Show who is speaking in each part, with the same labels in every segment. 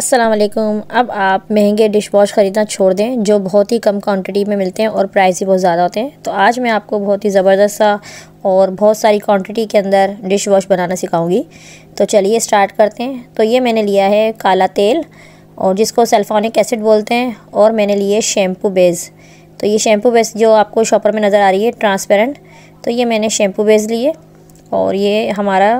Speaker 1: वालेकुम अब आप महंगे डिश वॉश ख़रीदना छोड़ दें जो बहुत ही कम क्वांटिटी में मिलते हैं और प्राइस ही बहुत ज़्यादा होते हैं तो आज मैं आपको बहुत ही ज़बरदस्त सा और बहुत सारी क्वांटिटी के अंदर डिश वॉश बनाना सिखाऊंगी तो चलिए स्टार्ट करते हैं तो ये मैंने लिया है काला तेल और जिसको सल्फोनिक एसिड बोलते हैं और मैंने लिए शैम्पू बेस तो ये शैम्पू बेस जो आपको शॉपर में नज़र आ रही है ट्रांसपेरेंट तो ये मैंने शैम्पू बेस लिए और ये हमारा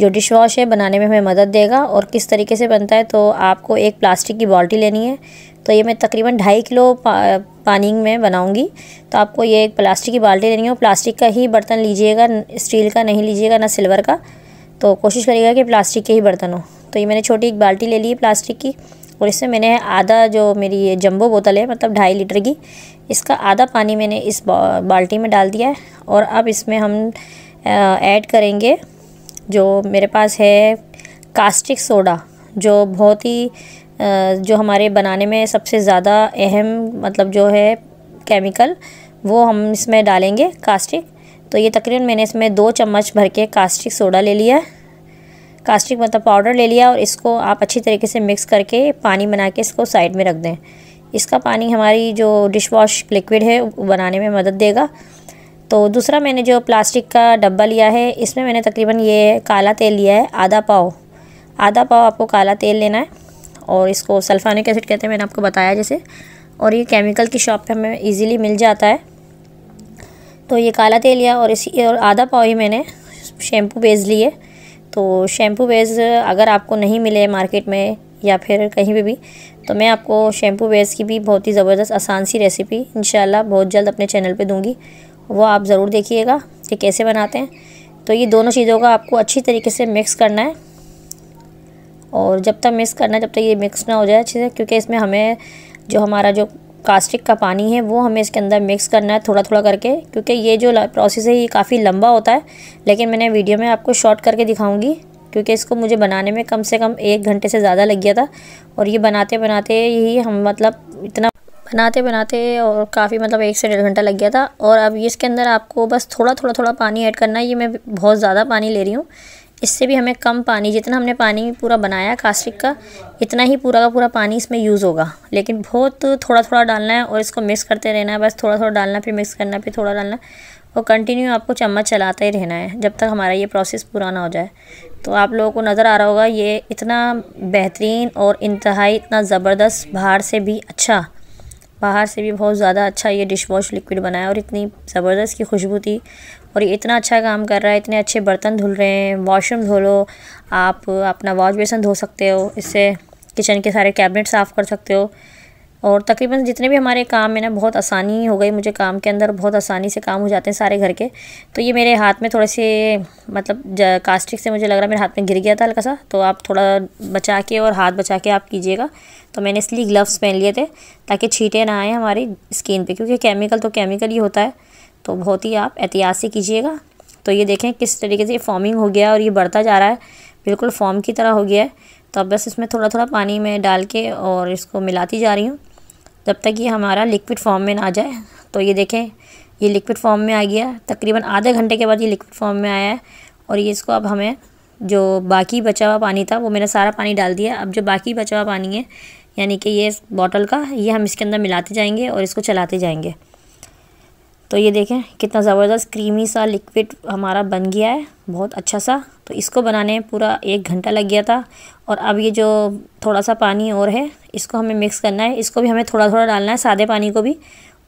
Speaker 1: जो डिश वॉश है बनाने में हमें मदद देगा और किस तरीके से बनता है तो आपको एक प्लास्टिक की बाल्टी लेनी है तो ये मैं तकरीबन ढाई किलो पा, पानी में बनाऊंगी तो आपको ये एक प्लास्टिक की बाल्टी लेनी है प्लास्टिक का ही बर्तन लीजिएगा स्टील का नहीं लीजिएगा ना सिल्वर का तो कोशिश करिएगा कि प्लास्टिक के ही बर्तन हो तो ये मैंने छोटी एक बाल्टी ले ली है प्लास्टिक की और इसमें मैंने आधा जो मेरी ये जम्बो बोतल है मतलब ढाई लीटर की इसका आधा पानी मैंने इस बाल्टी में डाल दिया है और अब इसमें हम ऐड करेंगे जो मेरे पास है कास्टिक सोडा जो बहुत ही जो हमारे बनाने में सबसे ज़्यादा अहम मतलब जो है केमिकल वो हम इसमें डालेंगे कास्टिक तो ये तकरीबन मैंने इसमें दो चम्मच भर के कास्टिक सोडा ले लिया कास्टिक मतलब पाउडर ले लिया और इसको आप अच्छी तरीके से मिक्स करके पानी बना के इसको साइड में रख दें इसका पानी हमारी जो डिश वॉश लिक्विड है बनाने में मदद देगा तो दूसरा मैंने जो प्लास्टिक का डब्बा लिया है इसमें मैंने तकरीबन ये काला तेल लिया है आधा पाव आधा पाव आपको काला तेल लेना है और इसको सल्फानिक एसिड कहते हैं मैंने आपको बताया जैसे और ये केमिकल की शॉप पे हमें इजीली मिल जाता है तो ये काला तेल लिया और इसी और आधा पाव ही मैंने शैम्पू बेस लिए तो शैम्पू बेस अगर आपको नहीं मिले मार्केट में या फिर कहीं पर भी तो मैं आपको शैम्पू बेस की भी बहुत ही ज़बरदस्त आसान सी रेसिपी इन बहुत जल्द अपने चैनल पे दूंगी वो आप ज़रूर देखिएगा कि कैसे बनाते हैं तो ये दोनों चीज़ों का आपको अच्छी तरीके से मिक्स करना है और जब तक मिक्स करना है जब तक ये मिक्स ना हो जाए अच्छे से क्योंकि इसमें हमें जो हमारा जो कास्टिक का पानी है वो हमें इसके अंदर मिक्स करना है थोड़ा थोड़ा करके क्योंकि ये जो प्रोसेस है ये काफ़ी लंबा होता है लेकिन मैंने वीडियो में आपको शॉर्ट करके दिखाऊंगी क्योंकि इसको मुझे बनाने में कम से कम एक घंटे से ज़्यादा लग गया था और ये बनाते बनाते ही हम मतलब इतना बनाते बनाते और काफ़ी मतलब एक से डेढ़ घंटा लग गया था और अब इसके अंदर आपको बस थोड़ा थोड़ा थोड़ा पानी ऐड करना है ये मैं बहुत ज़्यादा पानी ले रही हूँ इससे भी हमें कम पानी जितना हमने पानी पूरा बनाया कास्टिक का इतना ही पूरा का पूरा पानी इसमें यूज़ होगा लेकिन बहुत थोड़ा थोड़ा डालना है और इसको मिक्स करते रहना है बस थोड़ा थोड़ा डालना फिर मिक्स करना फिर थोड़ा डालना और कंटिन्यू आपको चम्मच चलाता ही रहना है जब तक हमारा ये प्रोसेस पूरा ना हो जाए तो आप लोगों को नज़र आ रहा होगा ये इतना बेहतरीन और इंतहाई इतना ज़बरदस्त बाहर से भी अच्छा बाहर से भी बहुत ज़्यादा अच्छा ये डिश वॉश लिक्विड बनाया और इतनी ज़बरदस्त की खुशबू थी और ये इतना अच्छा काम कर रहा है इतने अच्छे बर्तन धुल रहे हैं वॉशरूम धो लो आप अपना वॉश बेसन धो सकते हो इससे किचन के सारे कैबिनेट साफ़ कर सकते हो और तकरीबन जितने भी हमारे काम है ना बहुत आसानी हो गई मुझे काम के अंदर बहुत आसानी से काम हो जाते हैं सारे घर के तो ये मेरे हाथ में थोड़े से मतलब कास्टिक से मुझे लग रहा है मेरे हाथ में गिर गया था हल्का सा तो आप थोड़ा बचा के और हाथ बचा के आप कीजिएगा तो मैंने इसलिए ग्लव्स पहन लिए थे ताकि छीटे ना आए हमारी स्किन पर क्योंकि केमिकल तो केमिकल ही होता है तो बहुत ही आप एहतियात से कीजिएगा तो ये देखें किस तरीके से फॉर्मिंग हो गया और ये बढ़ता जा रहा है बिल्कुल फॉर्म की तरह हो गया है तो अब बस इसमें थोड़ा थोड़ा पानी में डाल के और इसको मिलाती जा रही हूँ जब तक ये हमारा लिक्विड फॉर्म में ना जाए तो ये देखें ये लिक्विड फॉर्म में आ गया तकरीबन आधे घंटे के बाद ये लिक्विड फॉर्म में आया है और ये इसको अब हमें जो बाकी बचा हुआ पानी था वो मैंने सारा पानी डाल दिया अब जो बाकी बचा हुआ पानी है यानी कि ये बॉटल का ये हम इसके अंदर मिलाते जाएंगे और इसको चलाते जाएंगे तो ये देखें कितना ज़बरदस्त क्रीमी सा लिक्विड हमारा बन गया है बहुत अच्छा सा तो इसको बनाने में पूरा एक घंटा लग गया था और अब ये जो थोड़ा सा पानी और है इसको हमें मिक्स करना है इसको भी हमें थोड़ा थोड़ा डालना है सादे पानी को भी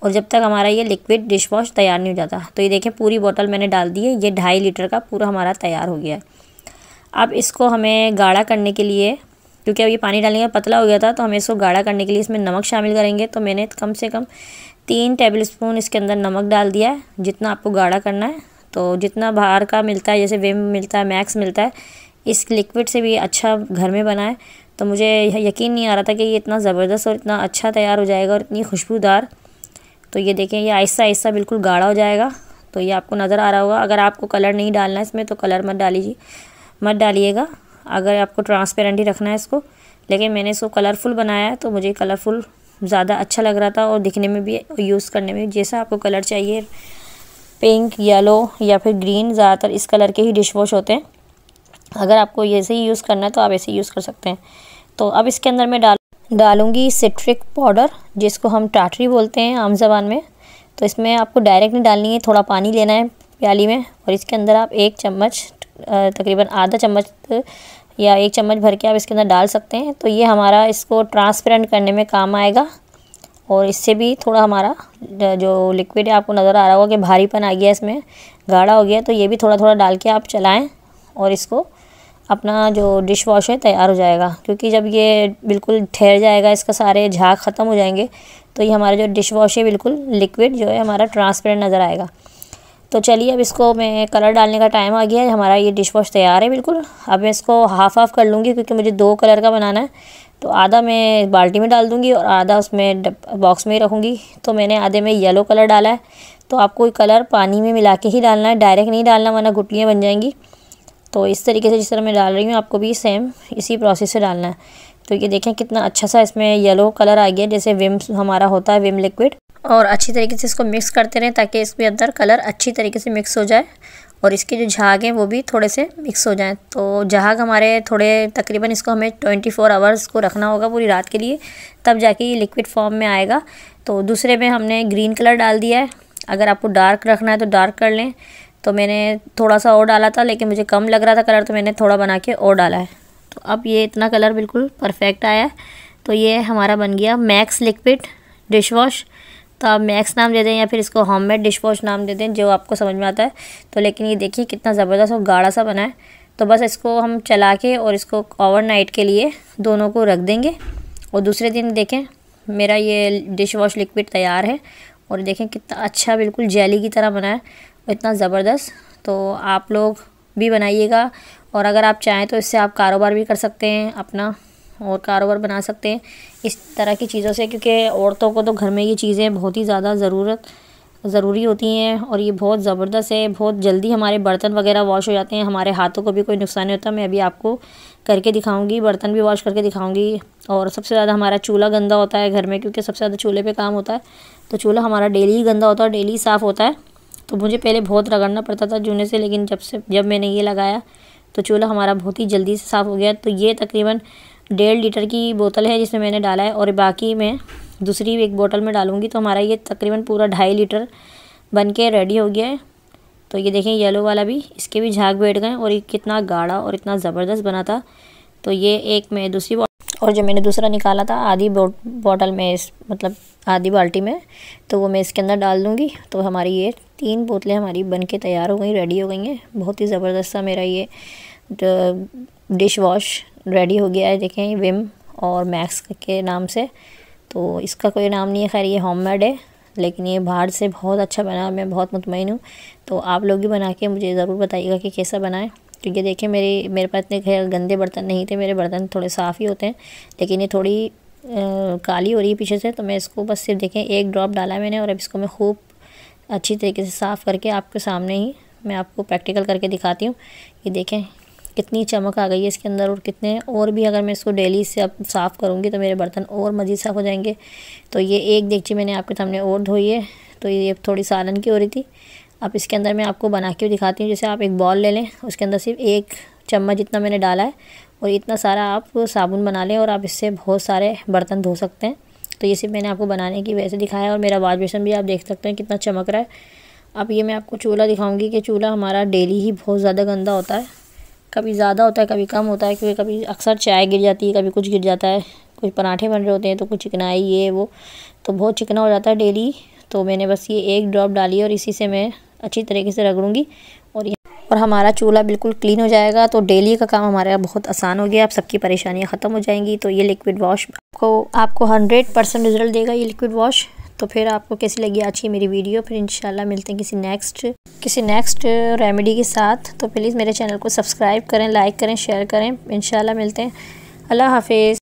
Speaker 1: और जब तक हमारा ये लिक्विड डिश वॉश तैयार नहीं हो जाता तो ये देखें पूरी बोतल मैंने डाल दी है ये ढाई लीटर का पूरा हमारा तैयार हो गया है अब इसको हमें गाढ़ा करने के लिए क्योंकि अब ये पानी डालने का पतला हो गया था तो हमें इसको गाढ़ा करने के लिए इसमें नमक शामिल करेंगे तो मैंने कम से कम तीन टेबल स्पून इसके अंदर नमक डाल दिया है जितना आपको गाढ़ा करना है तो जितना बाहर का मिलता है जैसे विम मिलता है मैक्स मिलता है इस लिक्विड से भी अच्छा घर में बना है तो मुझे यकीन नहीं आ रहा था कि ये इतना ज़बरदस्त और इतना अच्छा तैयार हो जाएगा और इतनी खुशबूदार तो ये देखें ये आहिस्ता आहिस्ता बिल्कुल गाढ़ा हो जाएगा तो ये आपको नज़र आ रहा होगा अगर आपको कलर नहीं डालना है इसमें तो कलर मत डालीजिए मत डालिएगा अगर आपको ट्रांसपेरेंट ही रखना है इसको लेकिन मैंने इसको कलरफुल बनाया है तो मुझे कलरफुल ज़्यादा अच्छा लग रहा था और दिखने में भी यूज़ करने में जैसा आपको कलर चाहिए पिंक येलो या फिर ग्रीन ज़्यादातर इस कलर के ही डिश वॉश होते हैं अगर आपको ऐसे ही यूज़ करना है तो आप ऐसे यूज़ कर सकते हैं तो अब इसके अंदर मैं डाल डालूँगी सिट्रिक पाउडर जिसको हम टाटरी बोलते हैं आम जबान में तो इसमें आपको डायरेक्ट नहीं डालनी है थोड़ा पानी लेना है प्याली में और इसके अंदर आप एक चम्मच तकरीबन आधा चम्मच या एक चम्मच भर के आप इसके अंदर डाल सकते हैं तो ये हमारा इसको ट्रांसपेरेंट करने में काम आएगा और इससे भी थोड़ा हमारा जो लिक्विड है आपको नज़र आ रहा होगा कि भारीपन आ गया इसमें गाढ़ा हो गया तो ये भी थोड़ा थोड़ा डाल के आप चलाएँ और इसको अपना जो डिश वॉश है तैयार हो जाएगा क्योंकि जब ये बिल्कुल ठहर जाएगा इसका सारे झाग ख़त्म हो जाएंगे तो ये हमारा जो डिश वॉश है बिल्कुल लिक्विड जो है हमारा ट्रांसपेरेंट नज़र आएगा तो चलिए अब इसको मैं कलर डालने का टाइम आ गया है हमारा ये डिश वॉश तैयार है बिल्कुल अब मैं इसको हाफ़ हाफ़ कर लूँगी क्योंकि मुझे दो कलर का बनाना है तो आधा मैं बाल्टी में डाल दूँगी और आधा उसमें बॉक्स में ही रखूँगी तो मैंने आधे में येलो कलर डाला है तो आपको कलर पानी में मिला के ही डालना है डायरेक्ट नहीं डालना वरना गुटलियाँ बन जाएंगी तो इस तरीके से जिस तरह मैं डाल रही हूँ आपको भी सेम इसी प्रोसेस से डालना है तो ये देखें कितना अच्छा सा इसमें येलो कलर आ गया जैसे विम हमारा होता है विम लिक्विड और अच्छी तरीके से इसको मिक्स करते रहें ताकि इसके अंदर कलर अच्छी तरीके से मिक्स हो जाए और इसके जो झाग हैं वो भी थोड़े से मिक्स हो जाएं तो झाग हमारे थोड़े तकरीबन इसको हमें 24 फोर आवर्स को रखना होगा पूरी रात के लिए तब जाके ये लिक्विड फॉर्म में आएगा तो दूसरे में हमने ग्रीन कलर डाल दिया है अगर आपको डार्क रखना है तो डार्क कर लें तो मैंने थोड़ा सा और डाला था लेकिन मुझे कम लग रहा था कलर तो मैंने थोड़ा बना के और डाला है तो अब ये इतना कलर बिल्कुल परफेक्ट आया है तो ये हमारा बन गया मैक्स लिक्विड डिश वॉश तो आप मैक्स नाम दे दें या फिर इसको होम मेड डिशवॉश नाम दे दें जो आपको समझ में आता है तो लेकिन ये देखिए कितना ज़बरदस्त और गाढ़ा सा बना है तो बस इसको हम चला के और इसको ओवरनाइट के लिए दोनों को रख देंगे और दूसरे दिन देखें मेरा ये डिश वॉश लिक्विड तैयार है और देखें कितना अच्छा बिल्कुल जेली की तरह बना है और इतना ज़बरदस्त तो आप लोग भी बनाइएगा और अगर आप चाहें तो इससे आप कारोबार भी कर सकते हैं अपना और कारोबार बना सकते हैं इस तरह की चीज़ों से क्योंकि औरतों को तो घर में ये चीज़ें बहुत ही ज़्यादा ज़रूरत ज़रूरी होती हैं और ये बहुत ज़बरदस्त है बहुत जल्दी हमारे बर्तन वगैरह वॉश हो जाते हैं हमारे हाथों को भी कोई नुकसान नहीं होता मैं अभी आपको करके दिखाऊंगी बर्तन भी वॉश करके दिखाऊंगी और सबसे ज़्यादा हमारा चूल्हा गंदा होता है घर में क्योंकि सबसे ज़्यादा चूल्हे पे काम होता है तो चूल्हा हमारा डेली ही गंदा होता है डेली साफ़ होता है तो मुझे पहले बहुत रगड़ना पड़ता था जूने से लेकिन जब से जब मैंने ये लगाया तो चूल्हा हमारा बहुत ही जल्दी से साफ़ हो गया तो ये तकरीबन डेढ़ लीटर की बोतल है जिसमें मैंने डाला है और बाकी मैं दूसरी एक बोतल में डालूँगी तो हमारा ये तकरीबन पूरा ढाई लीटर बन के रेडी हो गया है तो ये देखें येलो वाला भी इसके भी झाग बैठ गए और ये कितना गाढ़ा और इतना ज़बरदस्त बना था तो ये एक मैं दूसरी और जो मैंने दूसरा निकाला था आधी बोटल में इस मतलब आधी बाल्टी में तो वो मैं इसके अंदर डाल दूँगी तो हमारी ये तीन बोतलें हमारी बन के तैयार हो गई रेडी हो गई हैं बहुत ही ज़बरदस्त था मेरा ये डिश वॉश रेडी हो गया है देखें विम और मैक्स के नाम से तो इसका कोई नाम नहीं है खैर ये होम मेड है लेकिन ये बाहर से बहुत अच्छा बना मैं बहुत मुतमिन हूँ तो आप लोग भी बना के मुझे ज़रूर बताइएगा कि कैसा बनाएं क्योंकि देखिए मेरे मेरे पास इतने खैर गंदे बर्तन नहीं थे मेरे बर्तन थोड़े साफ़ ही होते हैं लेकिन ये थोड़ी आ, काली हो रही है पीछे से तो मैं इसको बस सिर्फ देखें एक ड्रॉप डाला मैंने और अब इसको मैं खूब अच्छी तरीके से साफ़ करके आपके सामने ही मैं आपको प्रैक्टिकल करके दिखाती हूँ ये देखें कितनी चमक आ गई है इसके अंदर और कितने और भी अगर मैं इसको डेली से अब साफ़ करूँगी तो मेरे बर्तन और मज़ीद साफ़ हो जाएंगे तो ये एक देखिए मैंने आपके सामने और धोई है तो ये थोड़ी सालन की हो रही थी अब इसके अंदर मैं आपको बना के दिखाती हूँ जैसे आप एक बॉल ले लें उसके अंदर सिर्फ एक चम्मच जितना मैंने डाला है और इतना सारा आप साबुन बना लें और आप इससे बहुत सारे बर्तन धो सकते हैं तो ये सिर्फ मैंने आपको बनाने की वैसे दिखाया है और मेरा वाश बेसन भी आप देख सकते हैं कितना चमक रहा है अब ये मैं आपको चूल्हा दिखाऊंगी कि चूल्हा हमारा डेली ही बहुत ज़्यादा गंदा होता है कभी ज़्यादा होता है कभी कम होता है क्योंकि कभी अक्सर चाय गिर जाती है कभी कुछ गिर जाता है कुछ पराठे बन रहे होते हैं तो कुछ चिकनाई ये वो तो बहुत चिकना हो जाता है डेली तो मैंने बस ये एक ड्रॉप डाली और इसी से मैं अच्छी तरीके से रगड़ूँगी और और हमारा चूल्हा बिल्कुल क्लीन हो जाएगा तो डेली का काम हमारा बहुत आसान हो गया अब सबकी परेशानियाँ ख़त्म हो जाएंगी तो ये लिक्विड वॉश आपको आपको हंड्रेड परसेंट रिजल्ट देगा ये लिक्विड वॉश तो फिर आपको कैसी लगी आज की मेरी वीडियो फिर इंशाल्लाह मिलते हैं किसी नेक्स्ट किसी नेक्स्ट रेमेडी के साथ तो प्लीज़ मेरे चैनल को सब्सक्राइब करें लाइक करें शेयर करें इंशाल्लाह मिलते हैं अल्लाह हाफिज़